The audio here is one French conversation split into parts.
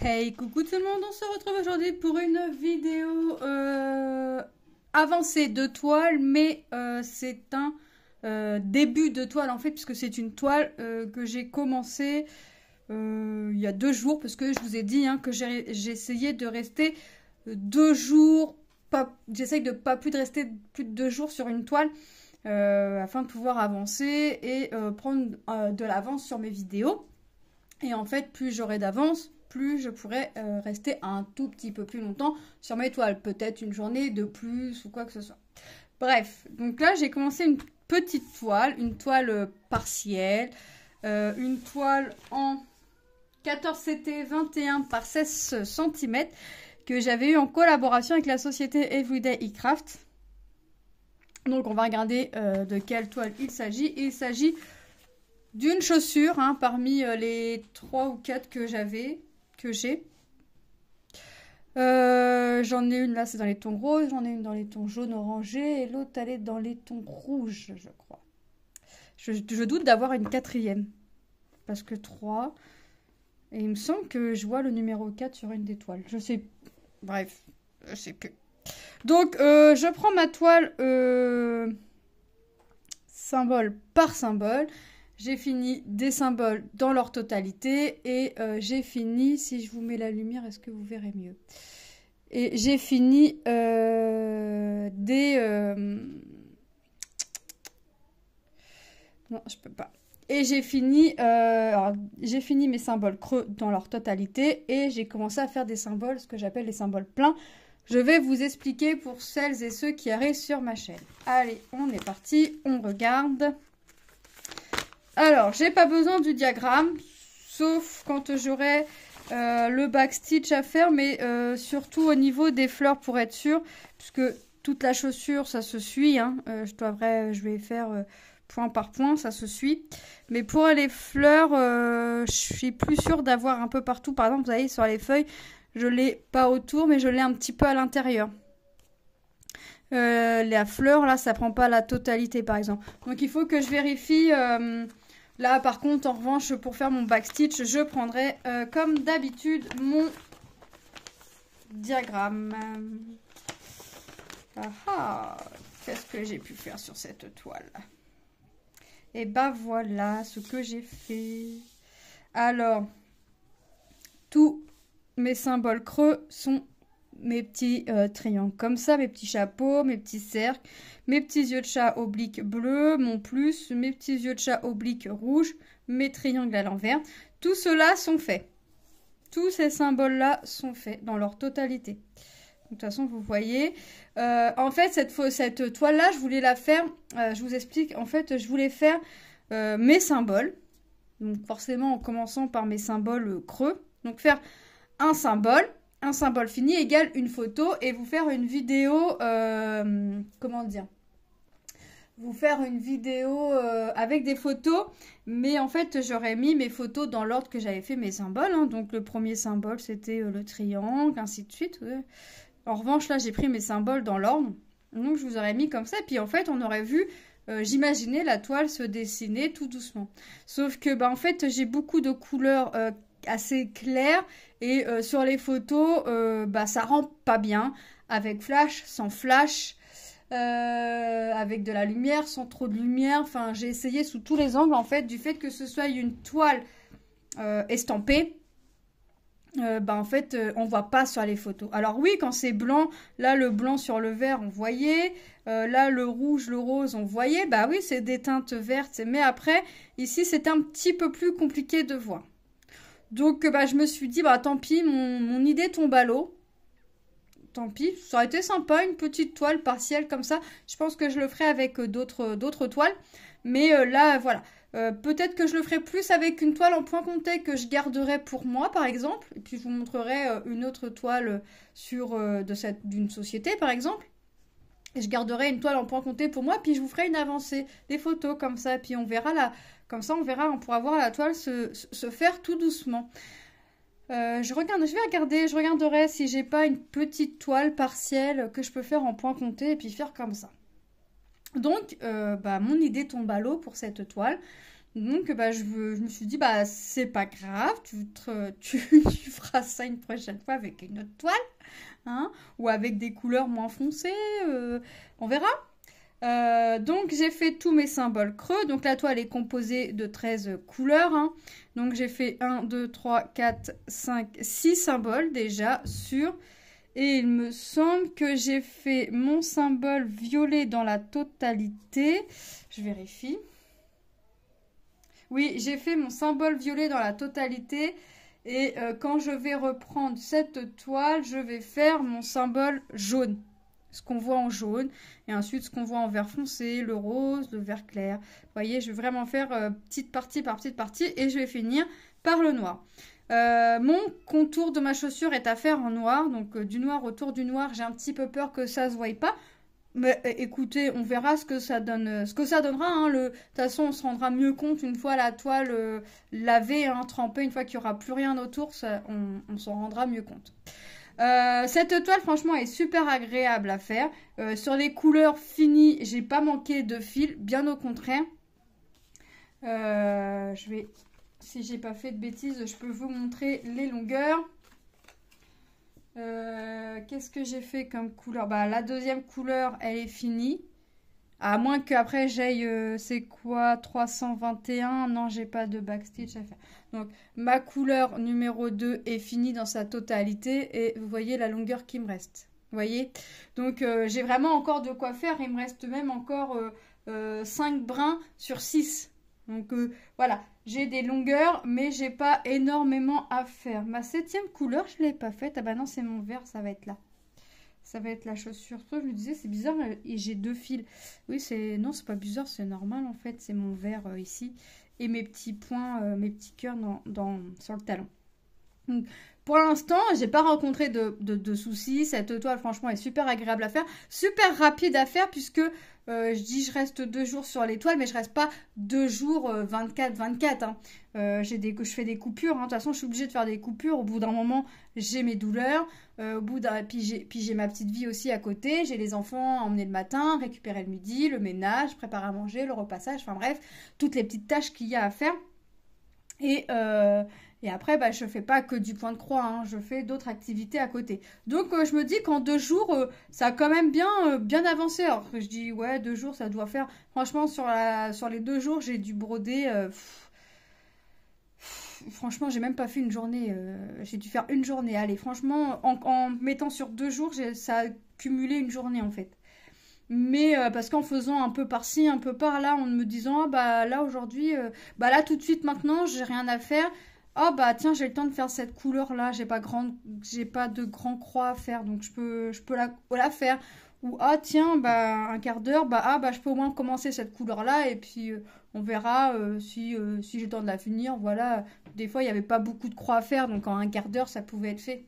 Hey, coucou tout le monde, on se retrouve aujourd'hui pour une vidéo euh, avancée de toile, mais euh, c'est un euh, début de toile en fait, puisque c'est une toile que j'ai commencé il y a deux jours, parce que je vous ai dit hein, que j'essayais de rester deux jours, j'essaye de pas plus de rester plus de deux jours sur une toile, afin de pouvoir avancer et prendre de l'avance sur mes vidéos. Et en fait, plus j'aurai d'avance, plus je pourrais euh, rester un tout petit peu plus longtemps sur mes toiles, peut-être une journée de plus ou quoi que ce soit. Bref, donc là j'ai commencé une petite toile, une toile euh, partielle, euh, une toile en 14 CT 21 par 16 cm que j'avais eu en collaboration avec la société Everyday eCraft. Donc on va regarder de quelle toile il s'agit. Il s'agit d'une chaussure hein, parmi les trois ou quatre que j'avais que j'ai. Euh, j'en ai une là, c'est dans les tons roses, j'en ai une dans les tons jaunes, orangés, et l'autre elle est dans les tons rouges, je crois. Je, doute d'avoir une quatrième parce que trois. et il me semble que je vois le numéro 4 sur une des toiles. Je sais, bref, je sais plus. Donc euh, je prends ma toile euh, symbole par symbole j'ai fini des symboles dans leur totalité et euh, j'ai fini, si je vous mets la lumière, est-ce que vous verrez mieux Et j'ai fini euh, des... Euh, non, je peux pas. Et j'ai fini, j'ai fini mes symboles creux dans leur totalité et j'ai commencé à faire des symboles, ce que j'appelle les symboles pleins. Je vais vous expliquer pour celles et ceux qui arrivent sur ma chaîne. Allez, on est parti, on regarde. Alors, j'ai pas besoin du diagramme, sauf quand j'aurai euh, le backstitch à faire, mais euh, surtout au niveau des fleurs pour être sûr, puisque toute la chaussure, ça se suit. Hein. Euh, je, je vais faire point par point, ça se suit. Mais pour les fleurs, je suis plus sûre d'avoir un peu partout. Par exemple, vous voyez, sur les feuilles, je l'ai pas autour, mais je l'ai un petit peu à l'intérieur. la fleur, là, ça prend pas la totalité, par exemple. Donc, il faut que je vérifie Là, par contre, en revanche, pour faire mon backstitch, je prendrai, euh, comme d'habitude, mon diagramme. Ah ah, qu'est-ce que j'ai pu faire sur cette toile Et eh bah ben, voilà ce que j'ai fait. Alors, tous mes symboles creux sont mes petits euh, triangles comme ça, mes petits chapeaux, mes petits cercles, mes petits yeux de chat obliques bleus, mon plus, mes petits yeux de chat obliques rouges, mes triangles à l'envers. Tout cela sont faits. Tous ces symboles-là sont faits dans leur totalité. De toute façon, vous voyez. Euh, en fait, cette, toile-là, je voulais la faire, euh, je vous explique, en fait, je voulais faire mes symboles. Donc forcément, en commençant par mes symboles creux. Donc faire un symbole, un symbole fini égale une photo et vous faire une vidéo, euh, comment dire vous faire une vidéo euh, avec des photos, mais en fait j'aurais mis mes photos dans l'ordre que j'avais fait mes symboles. Hein. Donc le premier symbole c'était euh, le triangle, ainsi de suite. En revanche là j'ai pris mes symboles dans l'ordre, donc je vous aurais mis comme ça. puis en fait on aurait vu, j'imaginais la toile se dessiner tout doucement. Sauf que bah, en fait j'ai beaucoup de couleurs assez clair et euh, sur les photos euh, bah ça rend pas bien avec flash sans flash euh, avec de la lumière sans trop de lumière enfin j'ai essayé sous tous les angles en fait du fait que ce soit une toile estampée bah en fait on voit pas sur les photos alors oui quand c'est blanc là le blanc sur le vert on voyait là le rouge le rose on voyait bah oui c'est des teintes vertes mais après ici c'est un petit peu plus compliqué de voir donc bah, je me suis dit, bah tant pis, mon, idée tombe à l'eau. Tant pis, ça aurait été sympa, une petite toile partielle comme ça. Je pense que je le ferai avec euh, euh, d'autres toiles. Mais euh, là, voilà. Peut-être que je le ferai plus avec une toile en point compté que je garderai pour moi, par exemple. Et puis je vous montrerai une autre toile sur de cette d'une société, par exemple je garderai une toile en point compté pour moi, puis je vous ferai une avancée, des photos comme ça, puis on verra la, comme ça on verra, on pourra voir la toile se, faire tout doucement. Euh, je regarde, je vais regarder, je regarderai si j'ai pas une petite toile partielle que je peux faire en point compté et puis faire comme ça. Donc, euh, bah, mon idée tombe à l'eau pour cette toile. Donc, bah, je, me suis dit, bah, c'est pas grave, tu, feras ça une prochaine fois avec une autre toile, hein, ou avec des couleurs moins foncées, euh, on verra. Euh, donc j'ai fait tous mes symboles creux. Donc la toile est composée de 13 couleurs. Hein. Donc j'ai fait 1, 2, 3, 4, 5, 6 symboles déjà sur. Et il me semble que j'ai fait mon symbole violet dans la totalité. Je vérifie. Oui, j'ai fait mon symbole violet dans la totalité. Et euh, quand je vais reprendre cette toile, je vais faire mon symbole jaune. Ce qu'on voit en jaune. Et ensuite, ce qu'on voit en vert foncé, le rose, le vert clair. Vous voyez, je vais vraiment faire euh, petite partie par petite partie. Et je vais finir par le noir. Euh, mon contour de ma chaussure est à faire en noir, donc du noir autour du noir, j'ai un petit peu peur que ça se voie pas. Mais eh, écoutez, on verra ce que ça donne, euh, ce que ça donnera. Hein, le, de toute façon, on se rendra mieux compte une fois la toile euh, lavée, hein, trempée, une fois qu'il n'y aura plus rien autour, on, s'en rendra mieux compte. Euh, cette toile franchement est super agréable à faire. sur les couleurs finies, j'ai pas manqué de fil, bien au contraire. je vais, si j'ai pas fait de bêtises, je peux vous montrer les longueurs. Euh, qu'est-ce que j'ai fait comme couleur Bah la deuxième couleur, elle est finie. À moins qu'après j'aille, euh, c'est quoi 321 Non, j'ai pas de backstitch à faire. Donc ma couleur numéro 2 est finie dans sa totalité et vous voyez la longueur qui me reste. Vous voyez Donc euh, j'ai vraiment encore de quoi faire. Il me reste même encore 5 brins sur 6. Donc voilà, j'ai des longueurs, mais j'ai pas énormément à faire. Ma septième couleur, je l'ai pas faite. Ah bah non, c'est mon vert, ça va être là. Ça va être la chaussure. Toi, je me disais, c'est bizarre, euh, et j'ai deux fils. Oui, c'est non, c'est pas bizarre, c'est normal en fait. C'est mon vert euh, ici et mes petits points, euh, mes petits cœurs dans, sur le talon. Donc, pour l'instant, j'ai pas rencontré de, soucis. Cette toile, franchement, est super agréable à faire, super rapide à faire, puisque euh, je dis je reste deux jours sur l'étoile, mais je reste pas deux jours 24-24. Euh, hein. euh, je fais des coupures. Hein. De toute façon, je suis obligée de faire des coupures. Au bout d'un moment, j'ai mes douleurs. au bout d'un, puis j'ai ma petite vie aussi à côté. J'ai les enfants à emmener le matin, récupérer le midi, le ménage, préparer à manger, le repassage. Enfin bref, toutes les petites tâches qu'il y a à faire. Euh, et, après, bah, je ne fais pas que du point de croix, hein. je fais d'autres activités à côté. Donc, euh, je me dis qu'en deux jours, euh, ça a quand même bien, bien avancé. Alors, je dis, ouais, deux jours, ça doit faire. Franchement, sur, la, sur les deux jours, j'ai dû broder. franchement, j'ai même pas fait une journée. j'ai dû faire une journée. Allez, franchement, en, en mettant sur deux jours, ça a cumulé une journée en fait mais euh, parce qu'en faisant un peu par-ci, un peu par-là, en me disant ah bah là aujourd'hui, euh, bah là tout de suite maintenant, j'ai rien à faire. Ah oh, bah tiens, j'ai le temps de faire cette couleur là, j'ai pas pas de grand croix à faire, donc je peux, je peux la, faire. Ou ah tiens, bah un quart d'heure, bah ah bah je peux au moins commencer cette couleur là et puis euh, on verra si si j'ai le temps de la finir. Voilà, des fois il n'y avait pas beaucoup de croix à faire, donc en un quart d'heure ça pouvait être fait.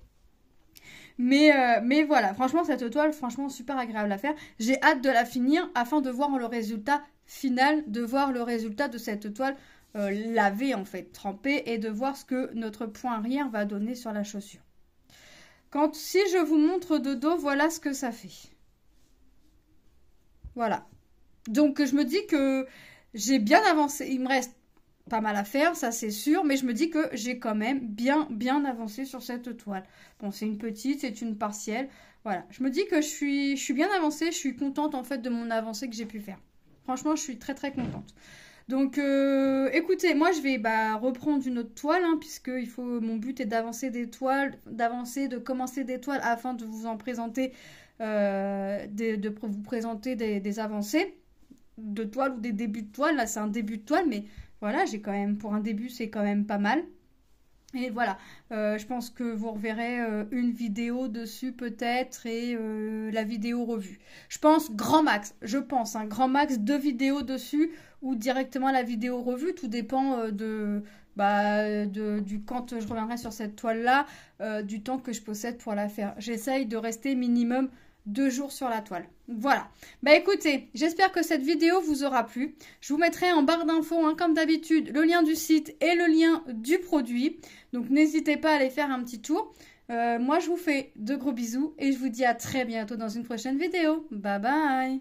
Euh, mais, voilà, franchement, cette toile, franchement, super agréable à faire. J'ai hâte de la finir afin de voir le résultat final, de voir le résultat de cette toile euh, lavée, en fait, trempée, et de voir ce que notre point arrière va donner sur la chaussure. Quand, si je vous montre de dos, voilà ce que ça fait. Voilà. Donc, je me dis que j'ai bien avancé. Il me reste pas mal à faire, ça c'est sûr, mais je me dis que j'ai quand même bien, bien avancé sur cette toile. Bon, c'est une petite, c'est une partielle, voilà. Je me dis que je suis, je suis bien avancée, je suis contente en fait de mon avancée que j'ai pu faire. Franchement, je suis très très contente. Donc, euh, écoutez, moi je vais bah, reprendre une autre toile, hein, puisque il faut, mon but est d'avancer des toiles, d'avancer, de commencer des toiles afin de vous en présenter, euh, de vous présenter des, des avancées de toiles ou des débuts de toile. Là, c'est un début de toile, mais voilà, j'ai quand même, pour un début, c'est quand même pas mal. Et voilà, euh, je pense que vous reverrez euh, une vidéo dessus peut-être et euh, la vidéo revue. Je pense grand max, je pense, un hein, grand max deux vidéos dessus ou directement la vidéo revue, tout dépend de, bah, du quand je reviendrai sur cette toile-là, du temps que je possède pour la faire. J'essaye de rester minimum deux jours sur la toile. Voilà. Bah écoutez, j'espère que cette vidéo vous aura plu. Je vous mettrai en barre d'infos, hein, comme d'habitude, le lien du site et le lien du produit. Donc n'hésitez pas à aller faire un petit tour. Euh, moi, je vous fais de gros bisous et je vous dis à très bientôt dans une prochaine vidéo. Bye bye